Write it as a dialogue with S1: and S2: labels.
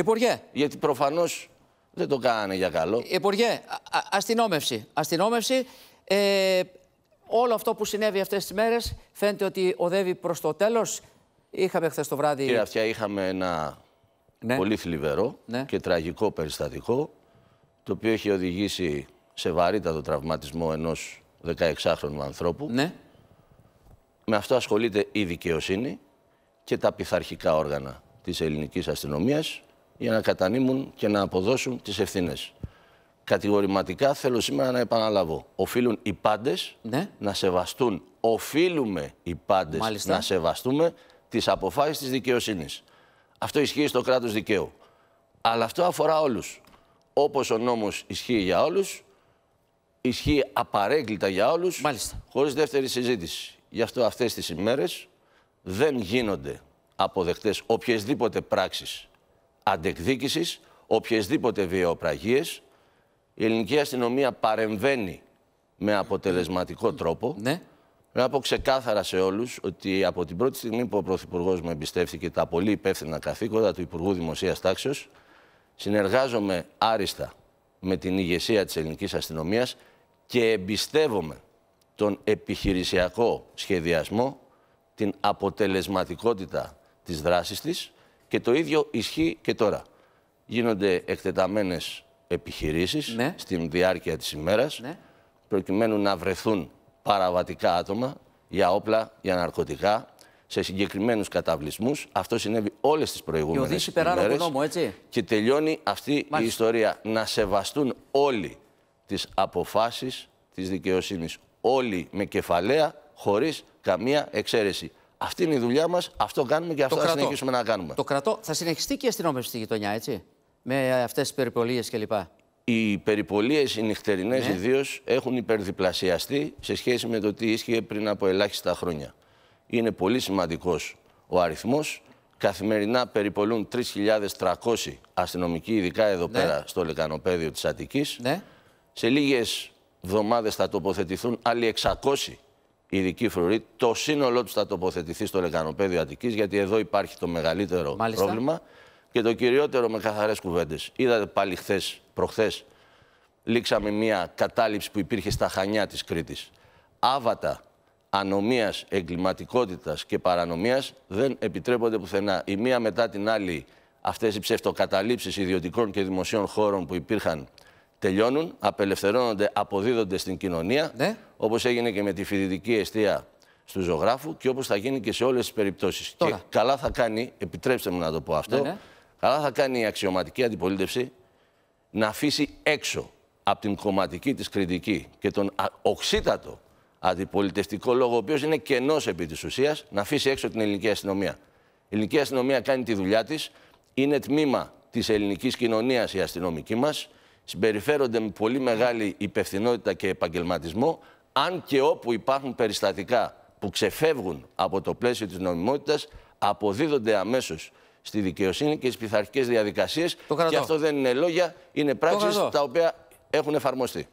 S1: Υπουργέ. Γιατί προφανώς δεν το κάνανε για καλό. Υπουργέ, αστυνόμευση. Αστυνόμευση. Ε, όλο αυτό που συνέβη αυτές τις μέρες φαίνεται ότι οδεύει προς το τέλος. Είχαμε χθες το βράδυ... Κύριε
S2: Αυτιά, είχαμε ένα ναι. πολύ θλιβερό ναι. και τραγικό περιστατικό το οποίο έχει οδηγήσει σε βαρύτατο τραυματισμό ενός 16χρονου ανθρώπου. Ναι. Με αυτό ασχολείται η δικαιοσύνη και τα πειθαρχικά όργανα της ελληνικής αστυνομίας για να κατανείμουν και να αποδώσουν τις ευθύνες. Κατηγορηματικά θέλω σήμερα να επαναλάβω. Οφείλουν οι πάντες ναι. να σεβαστούν. Οφείλουμε οι πάντες να σεβαστούμε τις αποφάσεις της δικαιοσύνης. Αυτό ισχύει στο κράτος δικαίου. Αλλά αυτό αφορά όλους. Όπως ο νόμος ισχύει για όλους, ισχύει απαρέγκλητα για όλους, χωρίς δεύτερη συζήτηση. Γι' αυτό αυτές τις ημέρες δεν γίνονται αποδεκτές οποιασδήποτε πράξεις αντεκδίκησης οποιασδήποτε βιοπραγίες, Η ελληνική αστυνομία παρεμβαίνει με αποτελεσματικό τρόπο. Ναι. Να πω ξεκάθαρα σε όλους ότι από την πρώτη στιγμή που ο Πρωθυπουργός μου εμπιστεύθηκε τα πολύ υπεύθυνα καθήκοντα του Υπουργού Δημοσίας Τάξεως, συνεργάζομαι άριστα με την ηγεσία της ελληνικής αστυνομίας και εμπιστεύομαι τον επιχειρησιακό σχεδιασμό, την αποτελεσματικότητα της δράσης της και το ίδιο ισχύει και τώρα. Γίνονται εκτεταμένες επιχειρήσεις ναι. στην διάρκεια της ημέρας, ναι. προκειμένου να βρεθούν παραβατικά άτομα για όπλα, για ναρκωτικά, σε συγκεκριμένους καταβλισμούς. Αυτό συνέβη όλες τις προηγούμενες ημέρες. Και νόμο, έτσι. Και τελειώνει αυτή η ιστορία. Να σεβαστούν όλοι τις αποφάσεις της δικαιοσύνης. Όλοι με κεφαλαία, χωρίς καμία εξαίρεση. Αυτή είναι η δουλειά μας, αυτό κάνουμε και αυτό θα συνεχίσουμε να κάνουμε. Το
S1: κρατώ. Θα συνεχιστεί και η αστυνόμευση στη γειτονιά, έτσι. Με αυτές τις περιπολίες κλπ.
S2: Οι περιπολίες, οι νυχτερινές ναι. ιδίως, έχουν υπερδιπλασιαστεί σε σχέση με το τι ίσχυε πριν από ελάχιστα χρόνια. Είναι πολύ σημαντικός ο αριθμός. Καθημερινά περιπολούν 3.300 αστυνομικοί, ειδικά εδώ ναι. πέρα στο λεκανοπέδιο της Αττικής. Ναι. Σε λίγες εβδομάδες θα τοποθετηθούν άλλοι 600 ειδική φρουρή. Το σύνολό του θα τοποθετηθεί στο λεκανοπέδιο Αττικής, γιατί εδώ υπάρχει το μεγαλύτερο πρόβλημα και το κυριότερο με καθαρές κουβέντες. Είδατε πάλι χθες, προχθές, λήξαμε μια κατάληψη που υπήρχε στα χανιά της Κρήτης. Άβατα ανομίας, εγκληματικότητας και παρανομίας δεν επιτρέπονται πουθενά. Η μία μετά την άλλη αυτές οι ψευτοκαταλήψεις ιδιωτικών και δημοσίων χώρων που υπήρχαν τελειώνουν, απελευθερώνονται, αποδίδονται στην κοινωνία, ναι. όπως έγινε και με τη φοιτητική αιστεία στου ζωγράφου και όπως θα γίνει και σε όλες τις περιπτώσεις. Και καλά θα κάνει, επιτρέψτε μου να το πω αυτό, ναι, ναι, καλά θα κάνει η αξιωματική αντιπολίτευση να αφήσει έξω από την κομματική της κριτική και τον οξύτατο αντιπολιτευτικό λόγο, ο οποίος είναι κενός επί της ουσίας, να αφήσει έξω την ελληνική αστυνομία. Η ελληνική αστυνομία κάνει τη δουλειά της, είναι τμήμα της ελληνικής κοινωνίας η αστυνομική μας συμπεριφέρονται με πολύ μεγάλη υπευθυνότητα και επαγγελματισμό, αν και όπου υπάρχουν περιστατικά που ξεφεύγουν από το πλαίσιο της νομιμότητας, αποδίδονται αμέσως στη δικαιοσύνη και στις πειθαρχικές διαδικασίες. Και αυτό δεν είναι λόγια, είναι πράξεις τα οποία έχουν εφαρμοστεί.